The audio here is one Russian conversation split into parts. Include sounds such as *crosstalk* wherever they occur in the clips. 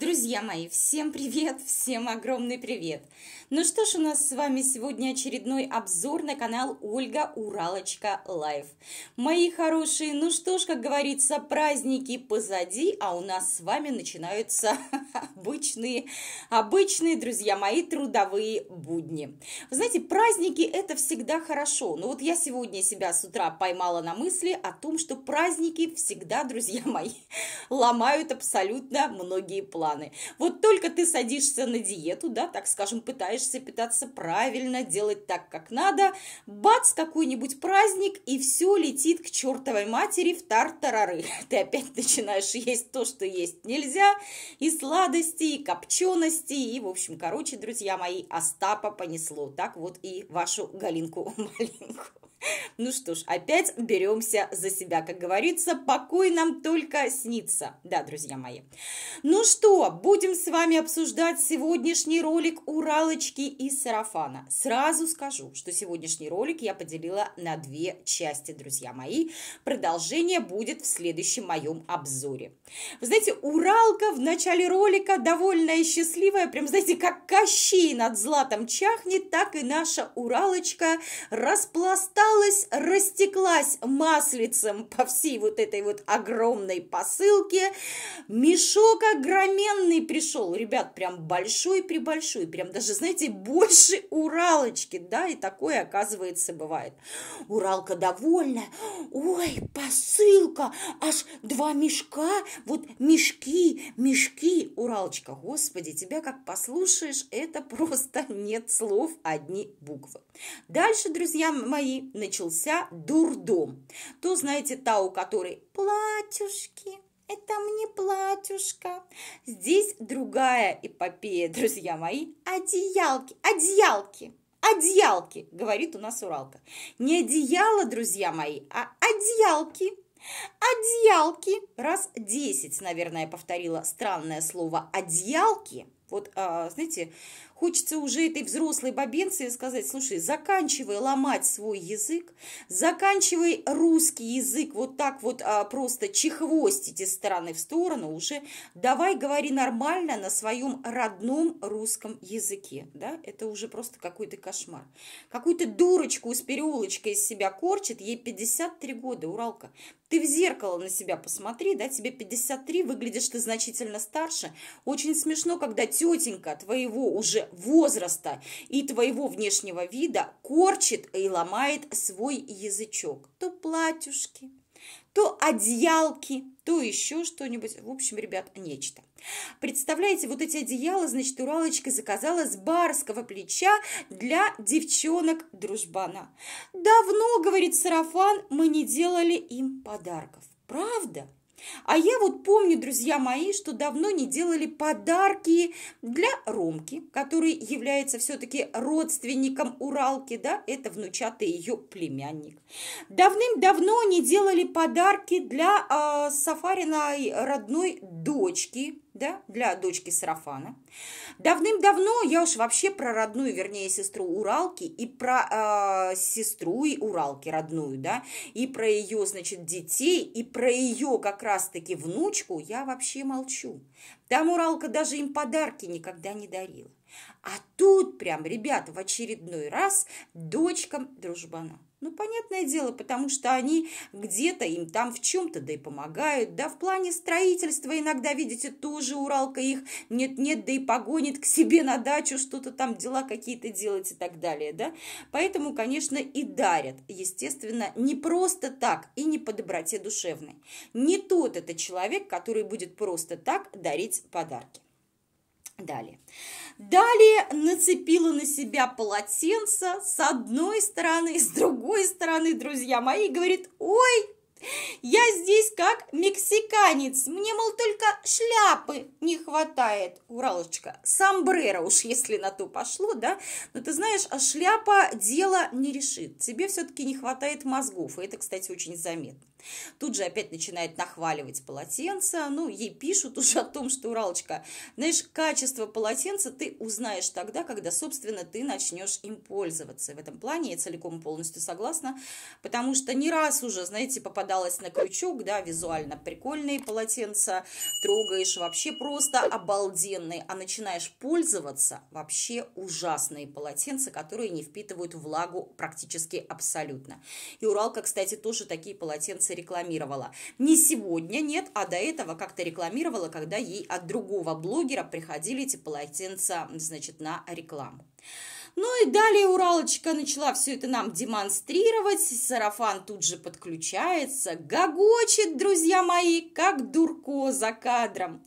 Друзья мои, всем привет, *laughs* всем огромный привет! Ну что ж, у нас с вами сегодня очередной обзор на канал Ольга Уралочка Лайв. Мои хорошие, ну что ж, как говорится, праздники позади, а у нас с вами начинаются *laughs* обычные, обычные, друзья мои, трудовые будни. Вы знаете, праздники это всегда хорошо, но ну вот я сегодня себя с утра поймала на мысли о том, что праздники всегда, друзья мои, *laughs* ломают абсолютно многие планы планы. Вот только ты садишься на диету, да, так скажем, пытаешься питаться правильно, делать так, как надо, бац, какой-нибудь праздник, и все летит к чертовой матери в тартарары. *laughs* Ты опять начинаешь есть то, что есть нельзя, и сладости, и копчености, и, в общем, короче, друзья мои, Остапа понесло. Так вот и вашу галинку *laughs* маленькую. Ну что ж, опять беремся за себя. Как говорится, покой нам только снится. Да, друзья мои. Ну что, будем с вами обсуждать сегодняшний ролик «Уралочки и сарафана». Сразу скажу, что сегодняшний ролик я поделила на две части, друзья мои. Продолжение будет в следующем моем обзоре. Вы знаете, Уралка в начале ролика довольная и счастливая. Прям, знаете, как Кощей над златом чахнет, так и наша Уралочка распластала казалось, растеклась маслицем по всей вот этой вот огромной посылке. Мешок огроменный пришел, ребят, прям большой-пребольшой, прям даже, знаете, больше Уралочки, да, и такое, оказывается, бывает. Уралка довольная, ой, посылка, аж два мешка, вот мешки, мешки, Уралочка, господи, тебя как послушаешь, это *laughs* просто нет слов, одни буквы. Дальше, друзья мои, начался дурдом. То, знаете, та, у которой платьюшки, это мне платьюшко. Здесь другая эпопея, друзья мои. Одеялки, одеялки, одеялки, говорит у нас Уралка. Не одеяло, друзья мои, а одеялки. Одеялки. Раз десять, наверное, повторила странное слово одеялки. Вот, а, знаете, Хочется уже этой взрослой бабенции сказать, слушай, заканчивай ломать свой язык, заканчивай русский язык вот так вот а, просто чехвостить из стороны в сторону уже, давай говори нормально на своем родном русском языке, да, это уже просто какой-то кошмар. Какую-то дурочку с переулочкой из себя корчит, ей 53 года, Уралка, ты в зеркало на себя посмотри, да, тебе 53, выглядишь ты значительно старше. Очень смешно, когда тетенька твоего уже возраста и твоего внешнего вида корчит и ломает свой язычок. То платьюшки, то одеялки, то еще что-нибудь. В общем, ребят, нечто. Представляете, вот эти одеяла, значит, Уралочка заказала с барского плеча для девчонок-дружбана. Давно, говорит сарафан, мы не делали им подарков. Правда? А я вот помню, друзья мои, что давно не делали подарки для Ромки, который является все-таки родственником Уралки, да, это внучатый ее племянник. Давным-давно не делали подарки для э, Сафариной родной дочки, да, для дочки сарафана. Давным-давно я уж вообще про родную, вернее, сестру Уралки и про э, сестру и Уралки родную, да, и про ее, значит, детей, и про ее как раз-таки внучку я вообще молчу. Там Уралка даже им подарки никогда не дарила. А тут прям, ребята, в очередной раз дочкам дружбана. Ну, понятное дело, потому что они где-то им там в чем-то, да и помогают. Да, в плане строительства иногда, видите, тоже Уралка их нет-нет, да и погонит к себе на дачу, что-то там дела какие-то делать и так далее, да. Поэтому, конечно, и дарят, естественно, не просто так и не по доброте душевной. Не тот это человек, который будет просто так дарить подарки. Далее. Далее нацепила на себя полотенце с одной стороны, с другой стороны, друзья мои, говорит, ой, я здесь как мексиканец, мне, мол, только шляпы не хватает, Уралочка, сомбреро уж, если на то пошло, да, но ты знаешь, а шляпа дело не решит, тебе все-таки не хватает мозгов, и это, кстати, очень заметно. Тут же опять начинает нахваливать полотенца. Ну, ей пишут *laughs* уже о том, что, Уралочка, знаешь, качество полотенца ты узнаешь тогда, когда, собственно, ты начнешь им пользоваться. В этом плане я целиком и полностью согласна, потому что не раз уже, знаете, попадалась на крючок, да, визуально прикольные полотенца, трогаешь вообще просто обалденные, а начинаешь пользоваться вообще ужасные полотенца, которые не впитывают влагу практически абсолютно. И Уралка, кстати, тоже такие полотенца Яндекса рекламировала. Не сегодня, нет, а до этого как-то рекламировала, когда ей от другого блогера приходили эти полотенца, значит, на рекламу. Ну и далее Уралочка начала все это нам демонстрировать. Сарафан тут же подключается, гогочет, друзья мои, как дурко за кадром.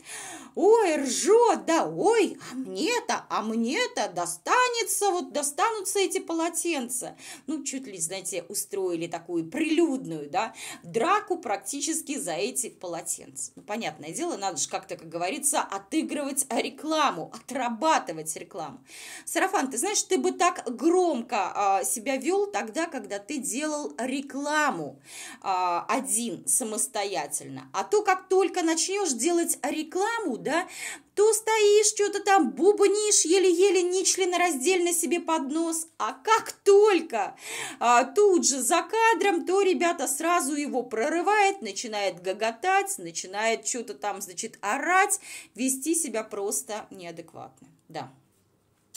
Ой, ржет, да ой, а мне-то, а мне-то достанется, вот достанутся эти полотенца. Ну, чуть ли, знаете, устроили такую прилюдную, да, драку практически за эти полотенца. Ну, понятное дело, надо же как-то, как говорится, отыгрывать рекламу, отрабатывать рекламу. Сарафан, ты знаешь, ты ты бы так громко а, себя вел тогда, когда ты делал рекламу а, один самостоятельно. А то, как только начнешь делать рекламу, да, то стоишь, что-то там бубнишь, еле-еле раздельно себе под нос, а как только а, тут же за кадром, то ребята сразу его прорывает, начинает гоготать, начинает что-то там, значит, орать, вести себя просто неадекватно, да.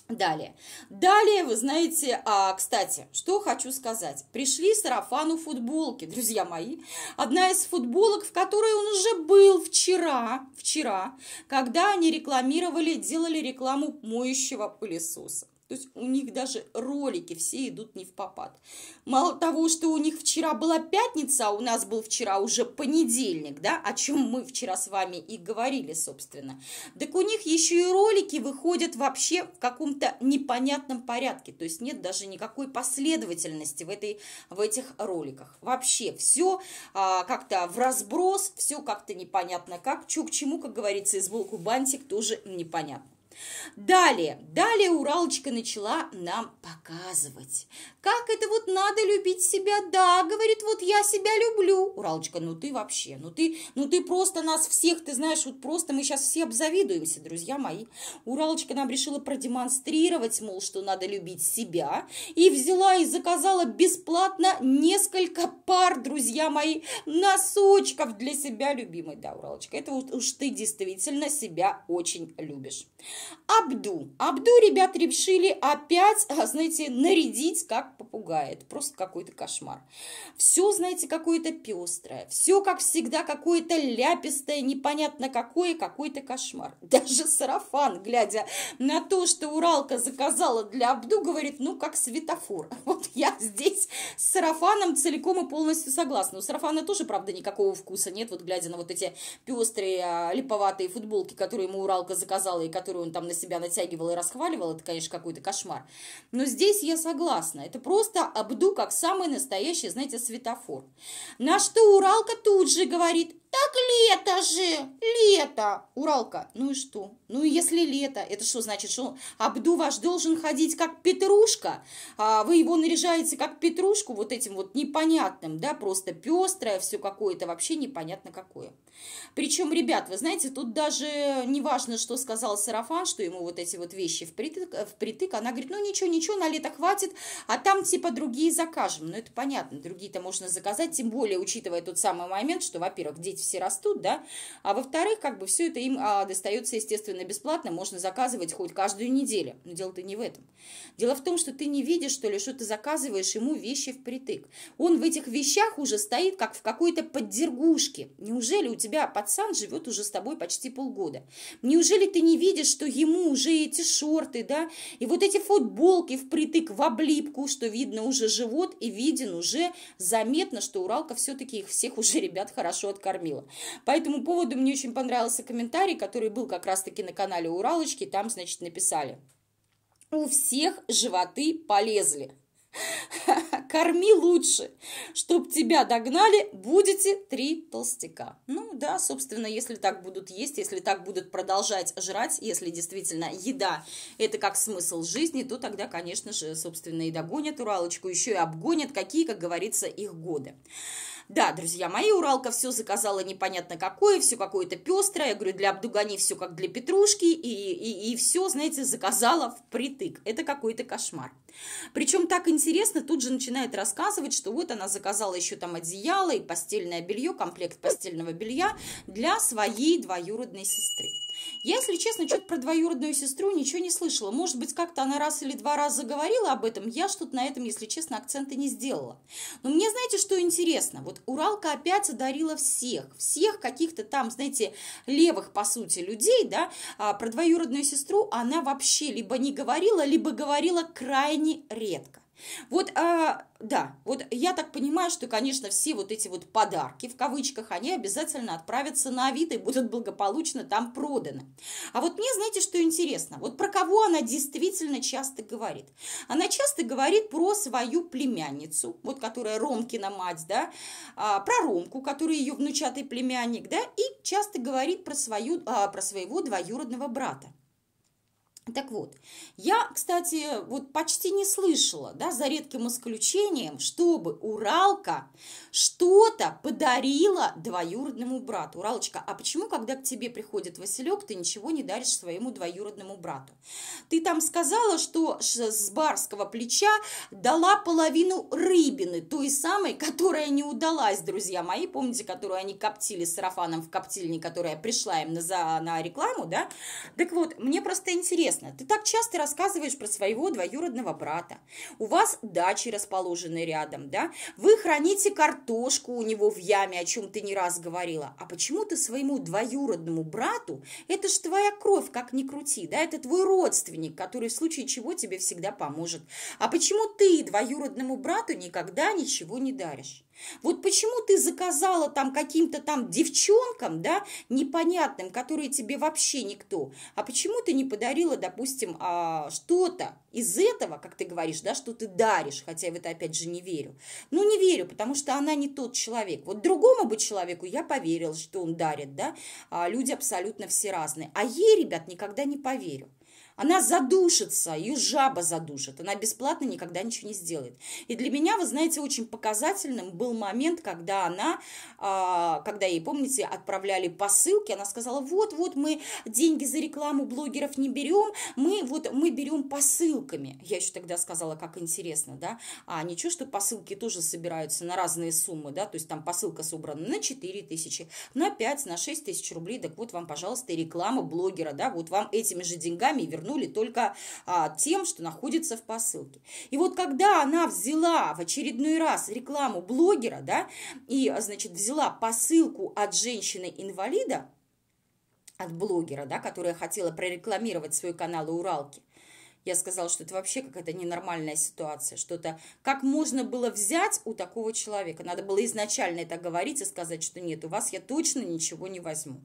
Далее. Далее, вы знаете, а, кстати, что хочу сказать. Пришли сарафану футболки, друзья мои. Одна из футболок, в которой он уже был вчера, вчера, когда они рекламировали, делали рекламу моющего пылесоса. То есть у них даже ролики все идут не в попад. Мало того, что у них вчера была пятница, а у нас был вчера уже понедельник, да, о чем мы вчера с вами и говорили, собственно. Так у них еще и ролики выходят вообще в каком-то непонятном порядке. То есть нет даже никакой последовательности в, этой, в этих роликах. Вообще все а, как-то в разброс, все как-то непонятно как. Чу к чему, как говорится, из волку бантик тоже непонятно. Далее, далее Уралочка начала нам показывать. Как это вот надо любить себя? Да, говорит, вот я себя люблю. Уралочка, ну ты вообще, ну ты, ну ты просто нас всех, ты знаешь, вот просто мы сейчас все обзавидуемся, друзья мои. Уралочка нам решила продемонстрировать, мол, что надо любить себя. И взяла и заказала бесплатно несколько пар, друзья мои, носочков для себя любимой. Да, Уралочка, это вот уж ты действительно себя очень любишь. Абду. Абду ребят решили опять, а, знаете, нарядить как попугай. Это просто какой-то кошмар. Все, знаете, какое-то пестрое. Все, как всегда, какое-то ляпистое, непонятно какое, какой-то кошмар. *laughs* Даже сарафан, глядя на то, что Уралка заказала для Абду, говорит, ну, как светофор. *laughs* Вот я здесь с сарафаном целиком и полностью согласна. У сарафана тоже, правда, никакого вкуса нет, вот глядя на вот эти пестрые, а, липоватые футболки, которые ему Уралка заказала и которые он там на себя натягивал и расхваливал это, конечно, какой-то кошмар. Но здесь я согласна. Это просто обду как самый настоящий, знаете, светофор. На что Уралка тут же говорит, так лето же, лето. Уралка, ну и что? Ну и если лето, это что значит, что Абду ваш должен ходить как петрушка? А вы его наряжаете как петрушку вот этим вот непонятным, да, просто пестрое все какое-то, вообще непонятно какое. Причем, ребят, вы знаете, тут даже не важно, что сказал Сарафан, что ему вот эти вот вещи впритык, впритык. Она говорит, ну ничего, ничего, на лето хватит, а там типа другие закажем. Ну это понятно, другие-то можно заказать, тем более учитывая тот самый момент, что, во-первых, дети все растут, да, а во-вторых, как бы все это им а, достается, естественно, бесплатно, можно заказывать хоть каждую неделю, но дело-то не в этом. Дело в том, что ты не видишь, что ли, что ты заказываешь ему вещи впритык. Он в этих вещах уже стоит, как в какой-то поддергушке. Неужели у тебя пацан живет уже с тобой почти полгода? Неужели ты не видишь, что ему уже эти шорты, да, и вот эти футболки впритык в облипку, что видно уже живот и виден уже заметно, что Уралка все-таки их всех уже ребят хорошо откормила говорила. По этому поводу мне очень понравился комментарий, который был как раз-таки на канале Уралочки, там, значит, написали. У всех животы полезли. *laughs* Корми лучше, чтоб тебя догнали, будете три толстяка. Ну да, собственно, если так будут есть, если так будут продолжать жрать, если действительно еда – это как смысл жизни, то тогда, конечно же, собственно, и догонят уралочку, еще и обгонят, какие, как говорится, их годы. Да, друзья мои, Уралка все заказала непонятно какое, все какое-то пестрое. Я говорю, для Абдугани все как для Петрушки. И, и, и все, знаете, заказала впритык. Это какой-то кошмар. Причем так интересно, тут же начинает рассказывать, что вот она заказала еще там одеяло и постельное белье, комплект постельного белья для своей двоюродной сестры. Я, если честно, что-то про двоюродную сестру ничего не слышала. Может быть, как-то она раз или два раза говорила об этом. Я что-то на этом, если честно, акцента не сделала. Но мне, знаете, что интересно? Вот Уралка опять одарила всех. Всех каких-то там, знаете, левых, по сути, людей, да, а про двоюродную сестру она вообще либо не говорила, либо говорила крайне редко. Вот, а, да, вот я так понимаю, что, конечно, все вот эти вот подарки, в кавычках, они обязательно отправятся на Авито и будут благополучно там проданы. А вот мне, знаете, что интересно? Вот про кого она действительно часто говорит? Она часто говорит про свою племянницу, вот которая Ромкина мать, да, а, про Ромку, который ее внучатый племянник, да, и часто говорит про, свою, а, про своего двоюродного брата. Так вот, я, кстати, вот почти не слышала, да, за редким исключением, чтобы Уралка что-то подарила двоюродному брату. Уралочка, а почему, когда к тебе приходит Василек, ты ничего не даришь своему двоюродному брату? Ты там сказала, что с барского плеча дала половину рыбины, той самой, которая не удалась, друзья мои, помните, которую они коптили с сарафаном в коптильне, которая пришла им на, за, на рекламу, да? Так вот, мне просто интересно, интересно, ты так часто рассказываешь про своего двоюродного брата. У вас дачи расположены рядом, да? Вы храните картошку у него в яме, о чем ты не раз говорила. А почему ты своему двоюродному брату, это же твоя кровь, как ни крути, да? Это твой родственник, который в случае чего тебе всегда поможет. А почему ты двоюродному брату никогда ничего не даришь? Вот почему ты заказала там каким-то там девчонкам, да, непонятным, которые тебе вообще никто, а почему ты не подарила, допустим, а, что-то из этого, как ты говоришь, да, что ты даришь, хотя я в это опять же не верю. Ну, не верю, потому что она не тот человек. Вот другому бы человеку я поверил, что он дарит, да, а люди абсолютно все разные. А ей, ребят, никогда не поверю. Она задушится, ее жаба задушит. Она бесплатно никогда ничего не сделает. И для меня, вы знаете, очень показательным был момент, когда она, а, когда ей, помните, отправляли посылки, она сказала, вот-вот мы деньги за рекламу блогеров не берем, мы вот мы берем посылками. Я еще тогда сказала, как интересно, да? А ничего, что посылки тоже собираются на разные суммы, да? То есть там посылка собрана на 4 тысячи, на 5, на 6 тысяч рублей, так вот вам, пожалуйста, и реклама блогера, да? Вот вам этими же деньгами вернут вернули только а, тем, что находится в посылке. И вот когда она взяла в очередной раз рекламу блогера, да, и, значит, взяла посылку от женщины-инвалида, от блогера, да, которая хотела прорекламировать свой канал Уралки, я сказала, что это вообще какая-то ненормальная ситуация, что-то, как можно было взять у такого человека, надо было изначально это говорить и сказать, что нет, у вас я точно ничего не возьму.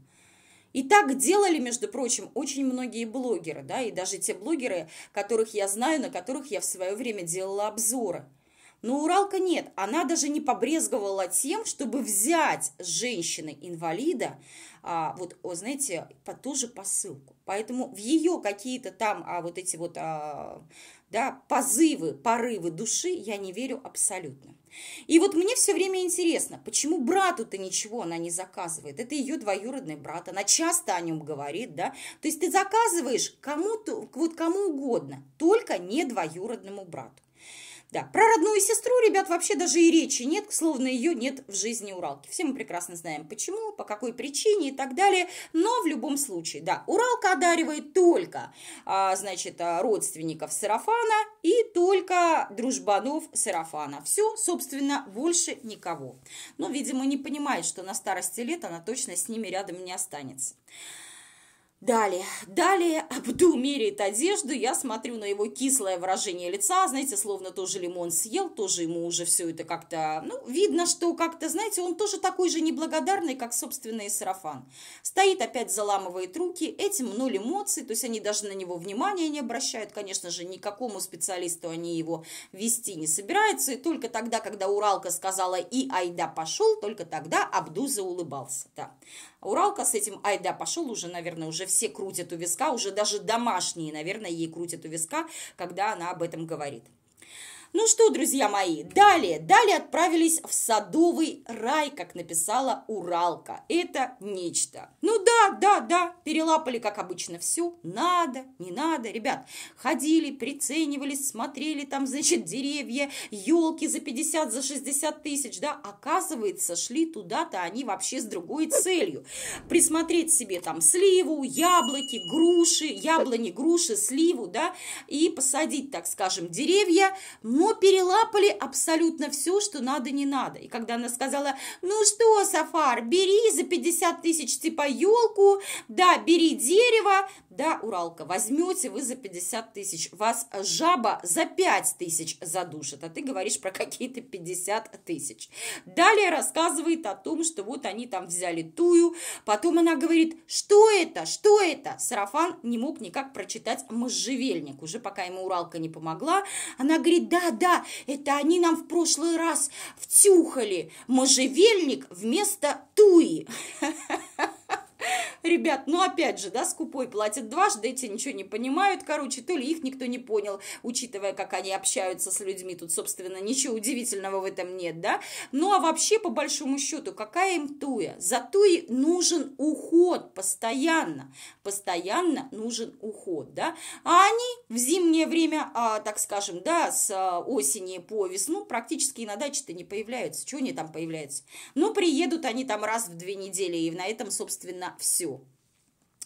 И так делали, между прочим, очень многие блогеры, да, и даже те блогеры, которых я знаю, на которых я в свое время делала обзоры. Но Уралка нет, она даже не побрезговала тем, чтобы взять женщины-инвалида, а, вот, знаете, по ту же посылку. Поэтому в ее какие-то там а, вот эти вот а, да, позывы, порывы души я не верю абсолютно. И вот мне все время интересно, почему брату-то ничего она не заказывает? Это ее двоюродный брат, она часто о нем говорит, да? То есть ты заказываешь кому-то, вот кому угодно, только не двоюродному брату. Да, про родную сестру, ребят, вообще даже и речи нет, словно ее нет в жизни Уралки. Все мы прекрасно знаем, почему, по какой причине и так далее, но в любом случае, да, Уралка одаривает только, а, значит, а, родственников Сарафана и только дружбанов Сарафана. Все, собственно, больше никого. Но, видимо, не понимает, что на старости лет она точно с ними рядом не останется. Далее, далее Абду меряет одежду, я смотрю на его кислое выражение лица, знаете, словно тоже лимон съел, тоже ему уже все это как-то, ну, видно, что как-то, знаете, он тоже такой же неблагодарный, как собственный сарафан. Стоит опять, заламывает руки, этим ноль эмоций, то есть они даже на него внимания не обращают, конечно же, никакому специалисту они его вести не собираются, и только тогда, когда Уралка сказала «и айда пошел», только тогда Абду заулыбался, да. Уралка с этим ай да пошел уже, наверное, уже все крутят у виска, уже даже домашние, наверное, ей крутят у виска, когда она об этом говорит. Ну что, друзья мои, далее, далее отправились в садовый рай, как написала Уралка. Это нечто. Ну да, да, да, перелапали, как обычно, все. Надо, не надо. Ребят, ходили, приценивались, смотрели там, значит, деревья, елки за 50, за 60 тысяч, да. Оказывается, шли туда-то они вообще с другой целью. Присмотреть себе там сливу, яблоки, груши, яблони, груши, сливу, да, и посадить, так скажем, деревья, но перелапали абсолютно все, что надо, не надо. И когда она сказала, ну что, Сафар, бери за 50 тысяч типа елку, да, бери дерево, да, Уралка, возьмете вы за 50 тысяч, вас жаба за 5 тысяч задушит, а ты говоришь про какие-то 50 тысяч. Далее рассказывает о том, что вот они там взяли тую, потом она говорит, что это, что это? Сарафан не мог никак прочитать можжевельник, уже пока ему Уралка не помогла, она говорит, да, да, это они нам в прошлый раз втюхали можжевельник вместо туи ребят, ну опять же, да, скупой платят дважды, эти ничего не понимают, короче, то ли их никто не понял, учитывая, как они общаются с людьми, тут, собственно, ничего удивительного в этом нет, да, ну а вообще, по большому счету, какая им туя? За туей нужен уход постоянно, постоянно нужен уход, да, а они в зимнее время, а, так скажем, да, с а, осени по весну практически и на даче-то не появляются, чего они там появляются? Ну, приедут они там раз в две недели, и на этом, собственно, все.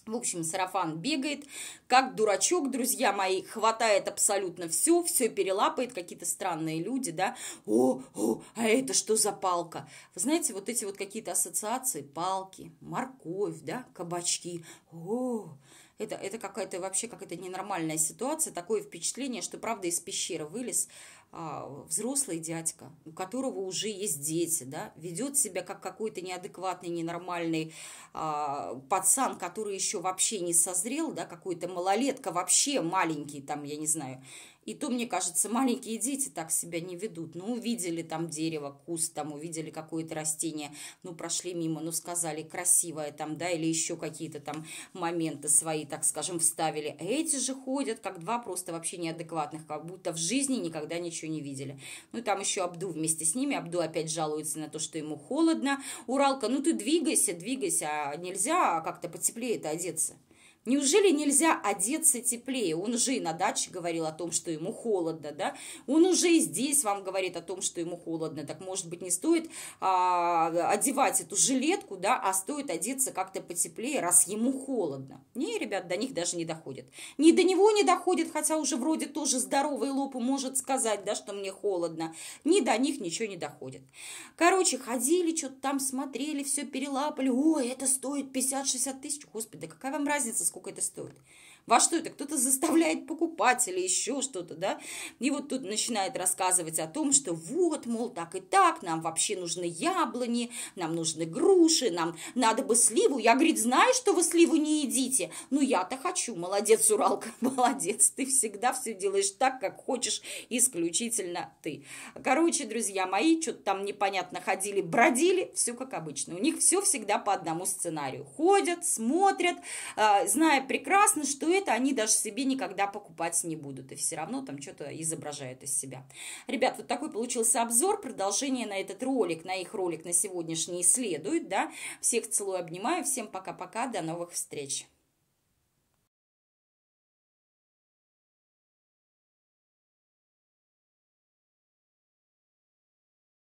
В общем, сарафан бегает, как дурачок, друзья мои, хватает абсолютно все, все перелапает, какие-то странные люди, да, о, о, а это что за палка? Вы знаете, вот эти вот какие-то ассоциации, палки, морковь, да, кабачки, о, это, это какая-то вообще какая-то ненормальная ситуация, такое впечатление, что, правда, из пещеры вылез, а, взрослый дядька, у которого уже есть дети, да, ведет себя как какой-то неадекватный, ненормальный а, пацан, который еще вообще не созрел, да, какой-то малолетка вообще маленький, там, я не знаю, и то, мне кажется, маленькие дети так себя не ведут. Ну, увидели там дерево, куст, там увидели какое-то растение, ну, прошли мимо, ну, сказали красивое там, да, или еще какие-то там моменты свои, так скажем, вставили. А эти же ходят, как два просто вообще неадекватных, как будто в жизни никогда ничего не видели. Ну, там еще Абду вместе с ними. Абду опять жалуется на то, что ему холодно. Уралка, ну, ты двигайся, двигайся, а нельзя как-то потеплее это одеться. Неужели нельзя одеться теплее? Он уже и на даче говорил о том, что ему холодно, да? Он уже и здесь вам говорит о том, что ему холодно. Так, может быть, не стоит а, одевать эту жилетку, да, а стоит одеться как-то потеплее, раз ему холодно. Не, ребят, до них даже не доходит. Ни до него не доходит, хотя уже вроде тоже здоровый лоб и может сказать, да, что мне холодно. Ни до них ничего не доходит. Короче, ходили, что-то там смотрели, все перелапали. Ой, это стоит 50-60 тысяч. Господи, да какая вам разница, сколько это стоит во что это, кто-то заставляет покупать или еще что-то, да, и вот тут начинает рассказывать о том, что вот, мол, так и так, нам вообще нужны яблони, нам нужны груши, нам надо бы сливу, я, говорит, знаю, что вы сливу не едите, но я-то хочу, молодец, Уралка, *laughs* молодец, ты всегда все делаешь так, как хочешь, исключительно ты. Короче, друзья мои, что-то там непонятно ходили, бродили, все как обычно, у них все всегда по одному сценарию, ходят, смотрят, а, зная прекрасно, что это они даже себе никогда покупать не будут. И все равно там что-то изображают из себя. Ребят, вот такой получился обзор. Продолжение на этот ролик, на их ролик на сегодняшний следует. Да? Всех целую, обнимаю. Всем пока-пока. До новых встреч.